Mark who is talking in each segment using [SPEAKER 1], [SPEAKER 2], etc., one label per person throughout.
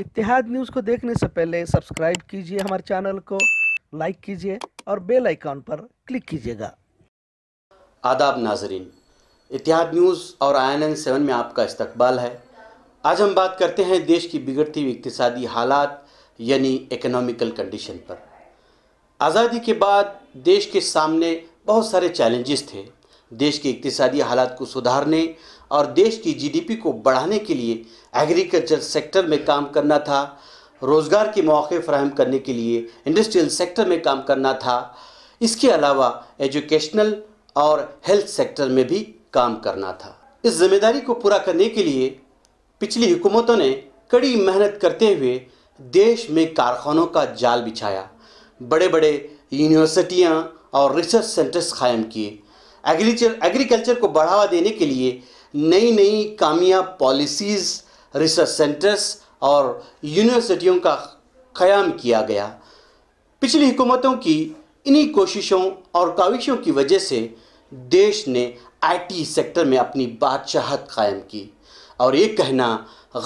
[SPEAKER 1] इतिहाद news को देखने से पहले सब्सक्राइब कीजिए हमारे चैनल को लाइक कीजिए और बेल आइकॉन पर क्लिक कीजिएगा आदाब नाजरीन इतिहाद न्यूज़ और आई एन एन सेवन में आपका इस्तकबाल है आज हम बात करते हैं देश की बिगड़ती हुई इकतदी हालात यानी इकोनॉमिकल कंडीशन पर आज़ादी के बाद देश के सामने बहुत सारे चैलेंजेस थे देश के इकतदी हालात को सुधारने और देश की जीडीपी को बढ़ाने के लिए एग्रीकल्चर सेक्टर में काम करना था रोज़गार के मौके फ्राहम करने के लिए इंडस्ट्रियल सेक्टर में काम करना था इसके अलावा एजुकेशनल और हेल्थ सेक्टर में भी काम करना था इस जिम्मेदारी को पूरा करने के लिए पिछली हुकूमतों ने कड़ी मेहनत करते हुए देश में कारखानों का जाल बिछाया बड़े बड़े यूनिवर्सिटियाँ और रिसर्च सेंटर्स कायम किए एग्रीचर एग्रीकल्चर को बढ़ावा देने के लिए नई नई कामयाब पॉलिसीज़ रिसर्च सेंटर्स और यूनिवर्सिटियों का क़याम किया गया पिछली हुकूमतों की इन्हीं कोशिशों और काविशों की वजह से देश ने आईटी सेक्टर में अपनी बादशाहत कायम की और ये कहना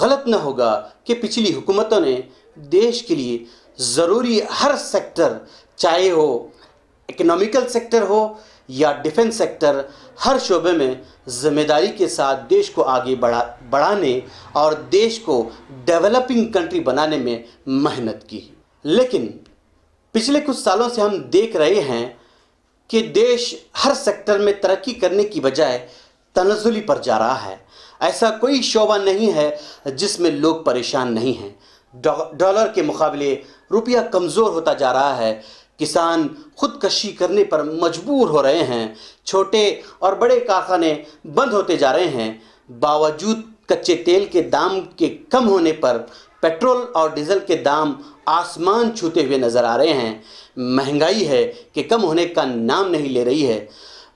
[SPEAKER 1] गलत न होगा कि पिछली हुकूमतों ने देश के लिए ज़रूरी हर सेक्टर चाहे हो इकोनॉमिकल सेक्टर हो या डिफेंस सेक्टर हर शोबे में ज़िम्मेदारी के साथ देश को आगे बढ़ा बढ़ाने और देश को डेवलपिंग कंट्री बनाने में मेहनत की लेकिन पिछले कुछ सालों से हम देख रहे हैं कि देश हर सेक्टर में तरक्की करने की बजाय तनजुली पर जा रहा है ऐसा कोई शोबा नहीं है जिसमें लोग परेशान नहीं हैं डॉलर के मुकाबले रुपया कमज़ोर होता जा रहा है किसान खुदकशी करने पर मजबूर हो रहे हैं छोटे और बड़े कारखाने बंद होते जा रहे हैं बावजूद कच्चे तेल के दाम के कम होने पर पेट्रोल और डीजल के दाम आसमान छूते हुए नज़र आ रहे हैं महंगाई है कि कम होने का नाम नहीं ले रही है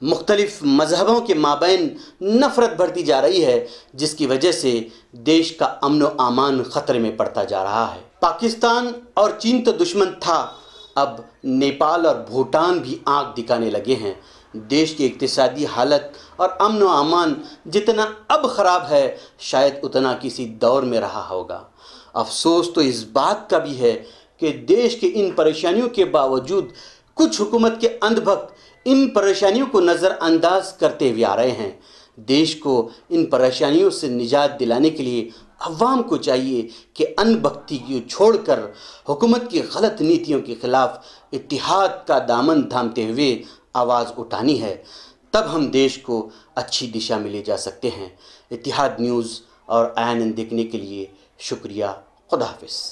[SPEAKER 1] मुख्तलिफ मजहबों के माबेन नफ़रत बढ़ती जा रही है जिसकी वजह से देश का अमन व अमान ख़तरे में पड़ता जा रहा है पाकिस्तान और चीन तो दुश्मन था अब नेपाल और भूटान भी आंख दिखाने लगे हैं देश की इकतदी हालत और अमन अमान जितना अब ख़राब है शायद उतना किसी दौर में रहा होगा अफसोस तो इस बात का भी है कि देश के इन परेशानियों के बावजूद कुछ हुकूमत के अंधभक्त इन परेशानियों को नज़रअंदाज करते हुए आ रहे हैं देश को इन परेशानियों से निजात दिलाने के लिए अवाम को चाहिए कि अन भक्ति को छोड़कर हुकूमत की गलत नीतियों के ख़िलाफ़ इतिहाद का दामन थामते हुए आवाज़ उठानी है तब हम देश को अच्छी दिशा में ले जा सकते हैं इतिहाद न्यूज़ और आयन देखने के लिए शुक्रिया खुदाफिज़